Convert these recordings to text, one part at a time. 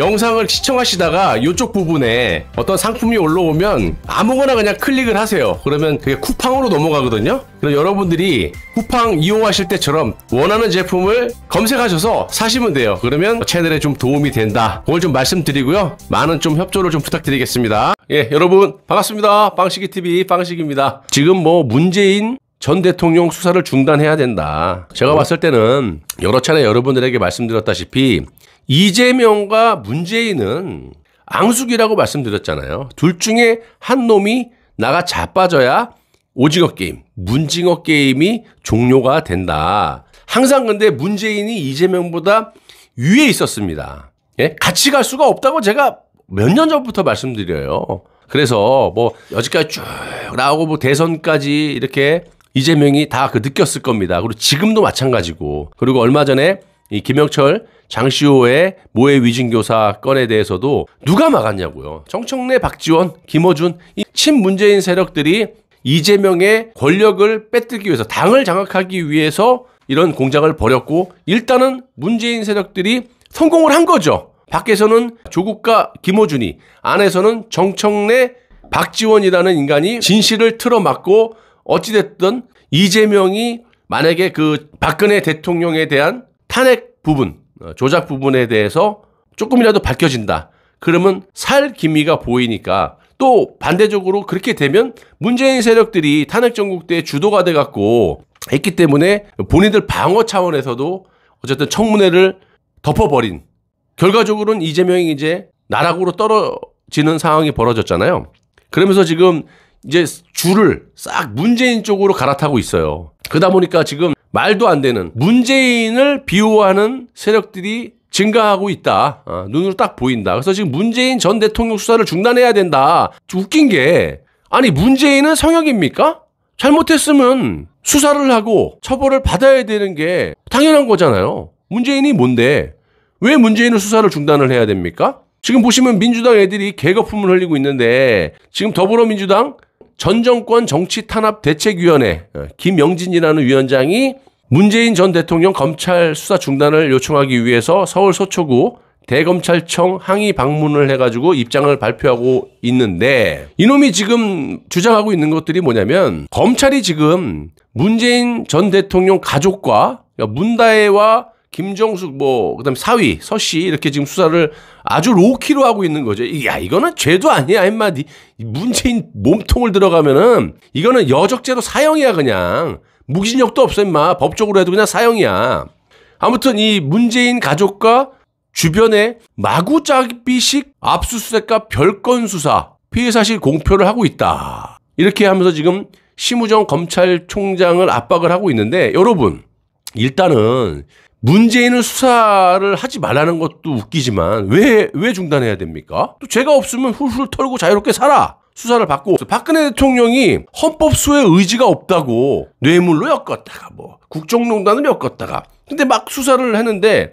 영상을 시청하시다가 이쪽 부분에 어떤 상품이 올라오면 아무거나 그냥 클릭을 하세요. 그러면 그게 쿠팡으로 넘어가거든요. 그럼 여러분들이 쿠팡 이용하실 때처럼 원하는 제품을 검색하셔서 사시면 돼요. 그러면 채널에 좀 도움이 된다. 그걸 좀 말씀드리고요. 많은 좀 협조를 좀 부탁드리겠습니다. 예, 여러분 반갑습니다. 빵식이 TV 빵식입니다. 지금 뭐 문재인 전 대통령 수사를 중단해야 된다. 제가 봤을 때는 여러 차례 여러분들에게 말씀드렸다시피 이재명과 문재인은 앙숙이라고 말씀드렸잖아요. 둘 중에 한 놈이 나가 자빠져야 오징어 게임, 문징어 게임이 종료가 된다. 항상 근데 문재인이 이재명보다 위에 있었습니다. 예? 같이 갈 수가 없다고 제가 몇 년 전부터 말씀드려요. 그래서 뭐 여지까지 쭉 나오고 뭐 대선까지 이렇게 이재명이 다 그 느꼈을 겁니다. 그리고 지금도 마찬가지고. 그리고 얼마 전에 이 김영철 장시호의 모의 위증교사 건에 대해서도 누가 막았냐고요. 정청래, 박지원, 김어준 이 친문재인 세력들이 이재명의 권력을 빼뜨기 위해서 당을 장악하기 위해서 이런 공작을 벌였고 일단은 문재인 세력들이 성공을 한 거죠. 밖에서는 조국과 김호준이 안에서는 정청래 박지원이라는 인간이 진실을 틀어막고 어찌됐든 이재명이 만약에 그 박근혜 대통령에 대한 탄핵 부분 어, 조작 부분에 대해서 조금이라도 밝혀진다. 그러면 살 기미가 보이니까 또 반대적으로 그렇게 되면 문재인 세력들이 탄핵 정국때 주도가 돼 갖고 했기 때문에 본인들 방어 차원에서도 어쨌든 청문회를 덮어버린 결과적으로는 이재명이 이제 나락으로 떨어지는 상황이 벌어졌잖아요. 그러면서 지금 이제 줄을 싹 문재인 쪽으로 갈아타고 있어요. 그러다 보니까 지금 말도 안 되는 문재인을 비호하는 세력들이 증가하고 있다. 아, 눈으로 딱 보인다. 그래서 지금 문재인 전 대통령 수사를 중단해야 된다. 웃긴 게 아니 문재인은 성역입니까? 잘못했으면 수사를 하고 처벌을 받아야 되는 게 당연한 거잖아요. 문재인이 뭔데? 왜 문재인을 수사를 중단을 해야 됩니까? 지금 보시면 민주당 애들이 개거품을 흘리고 있는데 지금 더불어민주당 전 정권 정치 탄압 대책위원회 어, 김영진이라는 위원장이 문재인 전 대통령 검찰 수사 중단을 요청하기 위해서 서울 서초구 대검찰청 항의 방문을 해가지고 입장을 발표하고 있는데 이놈이 지금 주장하고 있는 것들이 뭐냐면 검찰이 지금 문재인 전 대통령 가족과 문다혜와 김정숙 뭐 그다음에 사위 서씨 이렇게 지금 수사를 아주 로키로 하고 있는 거죠. 야 이거는 죄도 아니야 한마디 문재인 몸통을 들어가면은 이거는 여적죄로 사형이야 그냥 무기징역도 없어 임마 법적으로 해도 그냥 사형이야. 아무튼 이 문재인 가족과 주변에 마구짜기식 압수수색과 별건 수사 피해 사실 공표를 하고 있다. 이렇게 하면서 지금 심우정 검찰총장을 압박을 하고 있는데 여러분 일단은 문재인을 수사를 하지 말라는 것도 웃기지만 왜, 왜 중단해야 됩니까? 또 죄가 없으면 훌훌 털고 자유롭게 살아! 수사를 받고 박근혜 대통령이 헌법수의 의지가 없다고 뇌물로 엮었다가 뭐 국정농단을 엮었다가 근데 막 수사를 했는데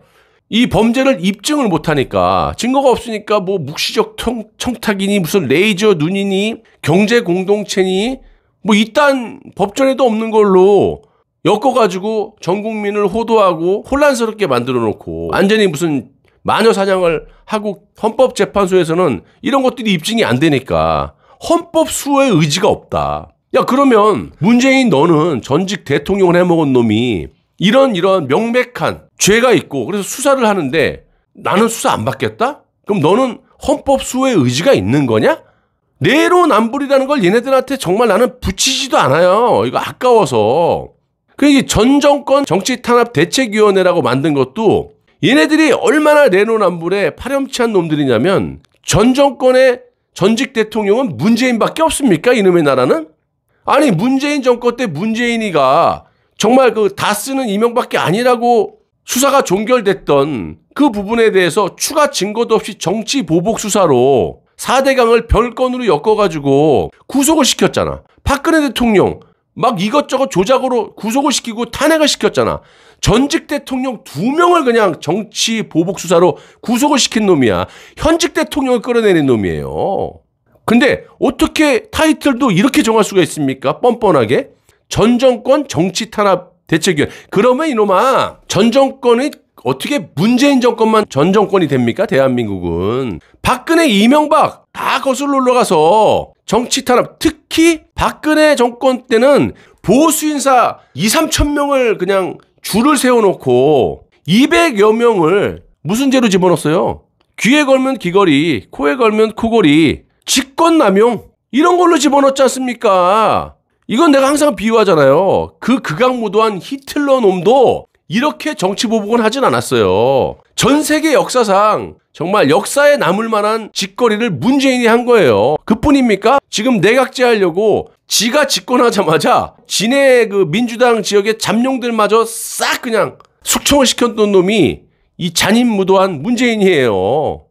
이 범죄를 입증을 못하니까 증거가 없으니까 뭐 묵시적 청탁이니 무슨 레이저 눈이니 경제 공동체니 뭐 이딴 법전에도 없는 걸로 엮어가지고 전 국민을 호도하고 혼란스럽게 만들어 놓고 완전히 무슨 마녀 사냥을 하고 헌법재판소에서는 이런 것들이 입증이 안 되니까 헌법 수호의 의지가 없다. 야, 그러면 문재인 너는 전직 대통령을 해먹은 놈이 이런 이런 명백한 죄가 있고 그래서 수사를 하는데 나는 수사 안 받겠다? 그럼 너는 헌법 수호의 의지가 있는 거냐? 내로남불이라는 걸 얘네들한테 정말 나는 붙이지도 않아요. 이거 아까워서. 그게 러전 정권 정치 탄압 대책위원회라고 만든 것도 얘네들이 얼마나 내로남불에 파렴치한 놈들이냐면 전 정권의 전직 대통령은 문재인밖에 없습니까? 이놈의 나라는? 아니 문재인 정권 때 문재인이가 정말 그 다 쓰는 이명밖에 아니라고 수사가 종결됐던 그 부분에 대해서 추가 증거도 없이 정치 보복 수사로 4대강을 별건으로 엮어가지고 구속을 시켰잖아. 박근혜 대통령 막 이것저것 조작으로 구속을 시키고 탄핵을 시켰잖아. 전직 대통령 두 명을 그냥 정치 보복 수사로 구속을 시킨 놈이야. 현직 대통령을 끌어내린 놈이에요. 근데 어떻게 타이틀도 이렇게 정할 수가 있습니까? 뻔뻔하게 전 정권 정치 탄압 대책위원. 그러면 이놈아 전 정권이 어떻게 문재인 정권만 전 정권이 됩니까? 대한민국은 박근혜 이명박 다 거슬러 올라가서 정치 탄압 특히 박근혜 정권 때는 보수 인사 2, 3천 명을 그냥 줄을 세워놓고 200여 명을 무슨 죄로 집어넣었어요? 귀에 걸면 귀걸이, 코에 걸면 코걸이, 직권남용 이런 걸로 집어넣지 않습니까? 이건 내가 항상 비유하잖아요. 그 극악무도한 히틀러 놈도 이렇게 정치 보복은 하진 않았어요. 전 세계 역사상 정말 역사에 남을 만한 짓거리를 문재인이 한 거예요. 그뿐입니까? 지금 내각제하려고 지가 집권하자마자 진해 그 민주당 지역의 잠룡들마저 싹 그냥 숙청을 시켰던 놈이 이 잔인무도한 문재인이에요.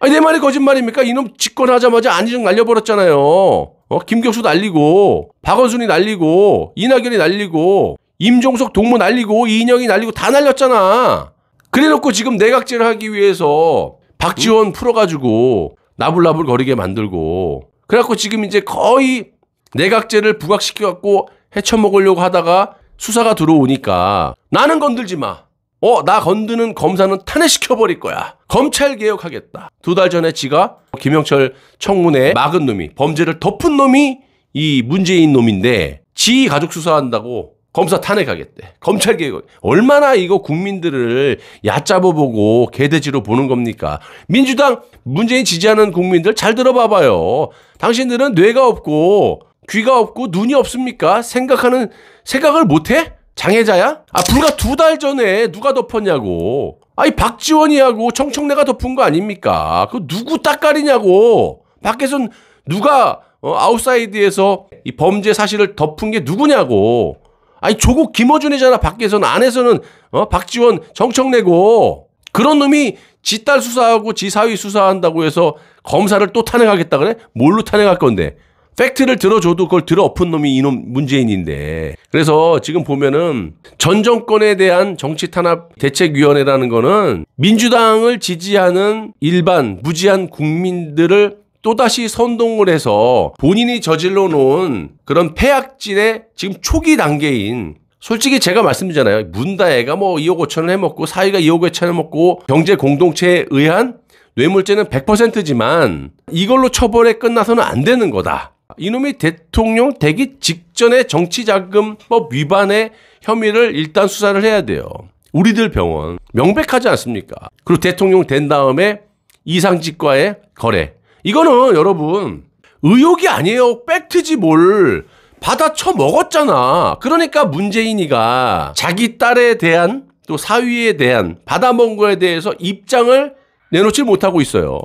아니 내 말이 거짓말입니까? 이놈 집권하자마자 안희정 날려버렸잖아요. 어? 김격수 날리고 박원순이 날리고 이낙연이 날리고 임종석 동무 날리고 이인영이 날리고 다 날렸잖아. 그래놓고 지금 내각제를 하기 위해서 박지원 음. 풀어가지고 나불나불 거리게 만들고 그래갖고 지금 이제 거의 내각제를 부각시켜갖고 해쳐먹으려고 하다가 수사가 들어오니까 나는 건들지 마. 어, 나 건드는 검사는 탄핵시켜버릴 거야. 검찰 개혁하겠다. 두 달 전에 지가 김영철 청문회 막은 놈이, 범죄를 덮은 놈이 이 문재인 놈인데, 지 가족 수사한다고 검사 탄핵하겠대. 검찰 개혁. 얼마나 이거 국민들을 얕잡아보고 개돼지로 보는 겁니까? 민주당 문재인 지지하는 국민들 잘 들어봐봐요. 당신들은 뇌가 없고 귀가 없고 눈이 없습니까? 생각하는 생각을 못해? 장애자야? 아 불과 두 달 전에 누가 덮었냐고. 아니 박지원이하고 청청내가 덮은 거 아닙니까? 그 누구 딱아리냐고 밖에선 누가 어, 아웃사이드에서 이 범죄 사실을 덮은 게 누구냐고. 아니 조국 김어준이잖아 밖에서는 안에서는 어 박지원 정청내고 그런 놈이 지 딸 수사하고 지 사위 수사한다고 해서 검사를 또 탄핵하겠다 그래? 뭘로 탄핵할 건데? 팩트를 들어줘도 그걸 들어엎은 놈이 이놈 문재인인데. 그래서 지금 보면은 전 정권에 대한 정치 탄압 대책위원회라는 거는 민주당을 지지하는 일반 무지한 국민들을 또다시 선동을 해서 본인이 저질러 놓은 그런 폐악질의 지금 초기 단계인 솔직히 제가 말씀드리잖아요. 문다애가 뭐 2억 5천을 해먹고 사위가 2억 5천을 해먹고 경제 공동체에 의한 뇌물죄는 100%지만 이걸로 처벌에 끝나서는 안 되는 거다. 이놈이 대통령 대기 직전에 정치자금법 위반의 혐의를 일단 수사를 해야 돼요. 우리들 병원 명백하지 않습니까? 그리고 대통령 된 다음에 이상직과의 거래 이거는 여러분 의욕이 아니에요. 팩트지 뭘. 받아 쳐먹었잖아. 그러니까 문재인이가 자기 딸에 대한 또 사위에 대한 받아먹은 거에 대해서 입장을 내놓질 못하고 있어요.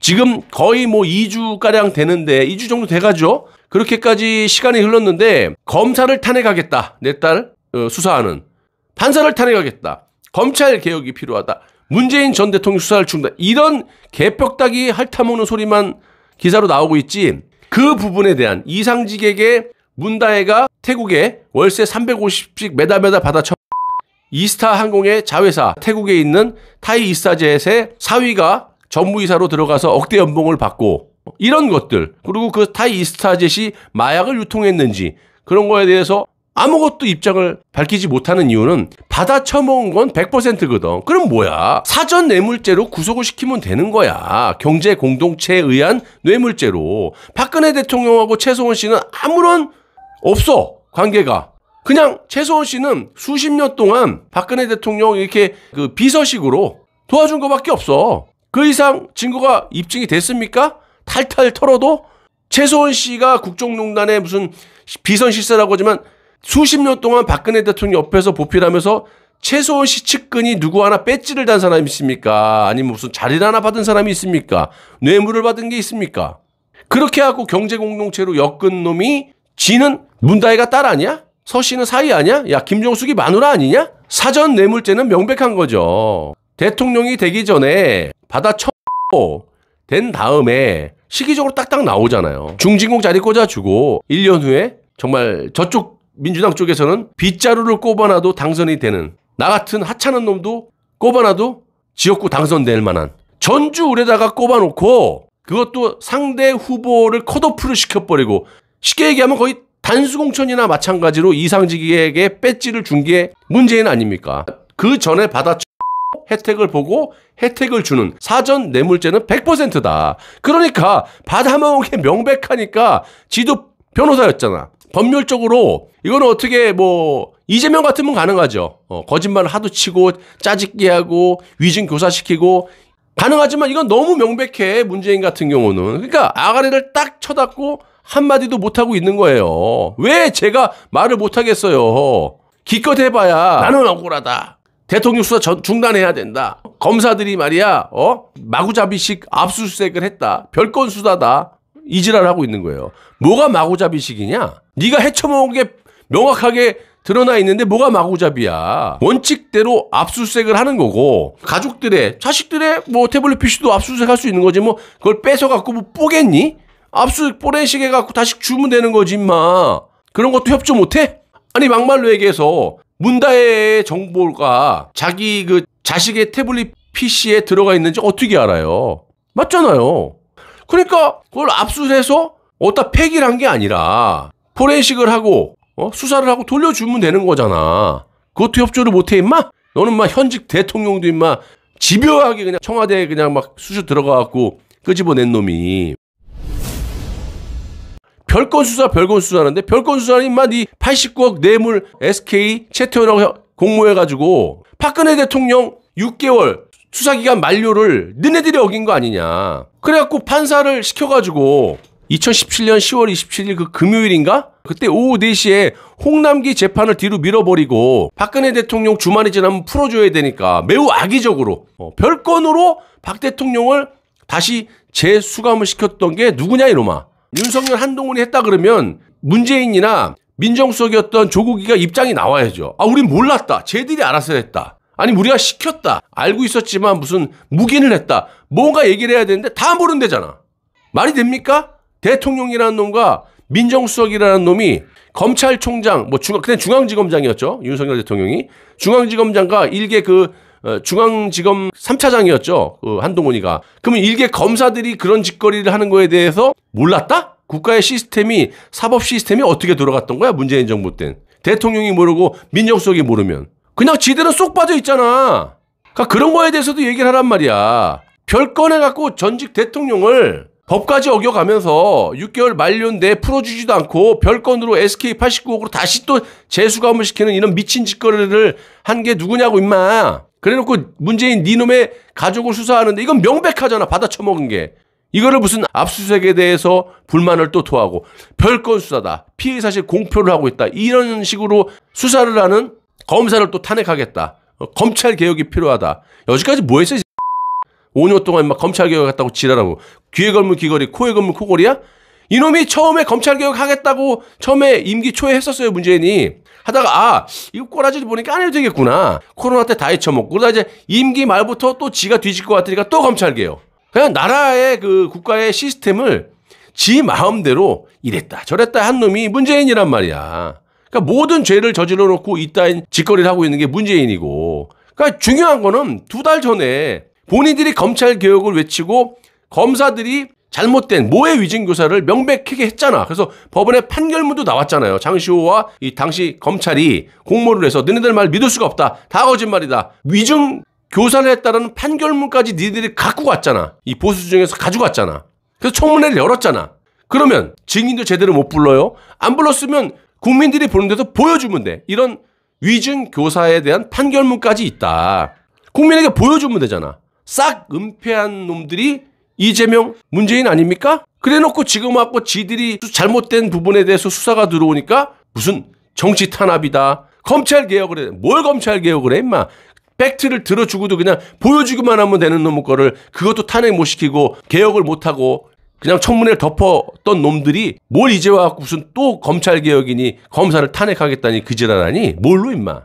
지금 거의 뭐 2주가량 되는데 2주 정도 돼가죠? 그렇게까지 시간이 흘렀는데 검사를 탄핵하겠다. 내딸 어, 수사하는. 판사를 탄핵하겠다. 검찰 개혁이 필요하다. 문재인 전 대통령 수사를 중단. 이런 개벽다기 핥아먹는 소리만 기사로 나오고 있지. 그 부분에 대한 이상직에게 문다혜가 태국에 월세 350씩 매달 매달 받아 쳐 이스타 항공의 자회사 태국에 있는 타이 이스타젯의 사위가 전무이사로 들어가서 억대 연봉을 받고 이런 것들 그리고 그 타이 이스타젯이 마약을 유통했는지 그런 거에 대해서 아무것도 입장을 밝히지 못하는 이유는 받아 처먹은 건 100%거든. 그럼 뭐야? 사전 뇌물죄로 구속을 시키면 되는 거야. 경제 공동체에 의한 뇌물죄로. 박근혜 대통령하고 최소원 씨는 아무런 없어. 관계가. 그냥 최소원 씨는 수십 년 동안 박근혜 대통령 이렇게 그 비서식으로 도와준 것밖에 없어. 그 이상 증거가 입증이 됐습니까? 탈탈 털어도 최소원 씨가 국정농단에 무슨 비선실세라고 하지만 수십 년 동안 박근혜 대통령 옆에서 보필하면서 최소원 씨 측근이 누구 하나 뺏지를단 사람이 있습니까? 아니면 무슨 자리를 하나 받은 사람이 있습니까? 뇌물을 받은 게 있습니까? 그렇게 하고 경제 공동체로 엮은 놈이 지는 문다혜가 딸 아니야? 서 씨는 사위 아니야? 야 김종숙이 마누라 아니냐? 사전 뇌물죄는 명백한 거죠. 대통령이 되기 전에 받아 쳐된 다음에 시기적으로 딱딱 나오잖아요. 중진공 자리 꽂아주고 1년 후에 정말 저쪽 민주당 쪽에서는 빗자루를 꼽아놔도 당선이 되는 나 같은 하찮은 놈도 꼽아놔도 지역구 당선될 만한 전주 의뢰다가 꼽아놓고 그것도 상대 후보를 컷오프를 시켜버리고 쉽게 얘기하면 거의 단수공천이나 마찬가지로 이상직에게 배지를 준 게 문재인 아닙니까? 그 전에 받았 혜택을 보고 혜택을 주는 사전 뇌물죄는 100%다. 그러니까 받아먹옥게 명백하니까 지도 변호사였잖아. 법률적으로 이건 어떻게 뭐 이재명 같으면 가능하죠. 어, 거짓말 하도 치고 짜집기 하고 위증 교사시키고 가능하지만 이건 너무 명백해 문재인 같은 경우는 그러니까 아가리를 딱 쳐닫고 한마디도 못하고 있는 거예요. 왜 제가 말을 못하겠어요. 기껏 해봐야 나는 억울하다. 대통령 수사 전, 중단해야 된다. 검사들이 말이야, 어? 마구잡이식 압수수색을 했다. 별건 수사다. 이지랄 하고 있는 거예요. 뭐가 마구잡이식이냐? 네가 해쳐먹은 게 명확하게 드러나 있는데 뭐가 마구잡이야. 원칙대로 압수수색을 하는 거고 가족들의 자식들의 뭐 태블릿 PC도 압수수색할 수 있는 거지 뭐 그걸 뺏어 갖고 뭐 뽀겠니? 압수수색 뽀렌식 해갖고 다시 주면 되는 거지 마. 그런 것도 협조 못해? 아니 막말로 얘기해서 문다혜의 정보가 자기 그 자식의 태블릿 PC에 들어가 있는지 어떻게 알아요? 맞잖아요. 그러니까 그걸 압수해서 어디다 폐기를 한 게 아니라 포렌식을 하고 어? 수사를 하고 돌려주면 되는 거잖아. 그것도 협조를 못해 임마? 너는 막 현직 대통령도 임마 집요하게 그냥 청와대에 그냥 막 수주 들어가갖고 끄집어낸 놈이 별건 수사 별건 수사하는데 별건 수사는 임마 네 89억 뇌물 SK 채태원하고 공모해가지고 박근혜 대통령 6개월 수사기간 만료를 너네들이 어긴 거 아니냐. 그래갖고 판사를 시켜가지고 2017년 10월 27일 그 금요일인가? 그때 오후 4시에 홍남기 재판을 뒤로 밀어버리고 박근혜 대통령 주말이 지나면 풀어줘야 되니까 매우 악의적으로 어, 별건으로 박 대통령을 다시 재수감을 시켰던 게 누구냐 이놈아. 윤석열 한동훈이 했다 그러면 문재인이나 민정수석이었던 조국이가 입장이 나와야죠. 아, 우린 몰랐다. 쟤들이 알아서 했다. 아니 우리가 시켰다. 알고 있었지만 무슨 묵인을 했다. 뭔가 얘기를 해야 되는데 다 모른대잖아. 말이 됩니까? 대통령이라는 놈과 민정수석이라는 놈이 검찰총장 뭐 중앙 그냥 중앙지검장이었죠. 윤석열 대통령이 중앙지검장과 일개 그 어, 중앙지검 3차장이었죠. 그 한동훈이가. 그러면 일개 검사들이 그런 짓거리를 하는 거에 대해서 몰랐다? 국가의 시스템이 사법 시스템이 어떻게 돌아갔던 거야? 문재인 정부 때 대통령이 모르고 민정수석이 모르면 그냥 지대은쏙 빠져 있잖아. 그러니까 그런 거에 대해서도 얘기를 하란 말이야. 별건해 갖고 전직 대통령을 법까지 어겨가면서 6개월 만료인 풀어주지도 않고 별건으로 SK 89억으로 다시 또 재수감을 시키는 이런 미친 짓거리를 한 게 누구냐고 임마. 그래놓고 문재인 니놈의 가족을 수사하는데 이건 명백하잖아 받아 쳐먹은 게. 이거를 무슨 압수수색에 대해서 불만을 또 토하고 별건 수사다 피해 사실 공표를 하고 있다 이런 식으로 수사를 하는 검사를 또 탄핵하겠다. 어, 검찰 개혁이 필요하다. 여지까지 뭐 했어? 5년 동안 막 검찰 개혁 했다고 지랄하고 귀에 걸면 귀걸이, 코에 걸면 코걸이야? 이놈이 처음에 검찰 개혁 하겠다고 처음에 임기 초에 했었어요 문재인이. 하다가 아 이거 꼬라지를 보니까 안 해도 되겠구나. 코로나 때 다잊혀먹고나 이제 임기 말부터 또 지가 뒤질 것 같으니까 또 검찰 개혁. 그냥 나라의 그 국가의 시스템을 지 마음대로 이랬다 저랬다 한 놈이 문재인이란 말이야. 그러니까 모든 죄를 저질러 놓고 이따인 짓거리를 하고 있는 게 문재인이고. 그러니까 중요한 거는 두 달 전에 본인들이 검찰 개혁을 외치고 검사들이 잘못된 모해 위증 교사를 명백하게 했잖아. 그래서 법원의 판결문도 나왔잖아요. 장시호와 이 당시 검찰이 공모를 해서 너네들 말 믿을 수가 없다. 다 거짓말이다. 위증 교사를 했다는 판결문까지 니들이 갖고 갔잖아. 이 보수 중에서 가지고 갔잖아. 그래서 청문회를 열었잖아. 그러면 증인도 제대로 못 불러요. 안 불렀으면 국민들이 보는 데도 보여주면 돼. 이런 위증 교사에 대한 판결문까지 있다. 국민에게 보여주면 되잖아. 싹 은폐한 놈들이 이재명 문재인 아닙니까? 그래 놓고 지금 왔고 지들이 잘못된 부분에 대해서 수사가 들어오니까 무슨 정치 탄압이다. 검찰 개혁을 해. 뭘 검찰 개혁을 해, 임마. 팩트를 들어주고도 그냥 보여주기만 하면 되는 놈의 거를 그것도 탄핵 못 시키고 개혁을 못 하고 그냥 청문회를 덮었던 놈들이 뭘 이제 와서 무슨 또 검찰 개혁이니 검사를 탄핵하겠다니 그지랄하니 뭘로 임마.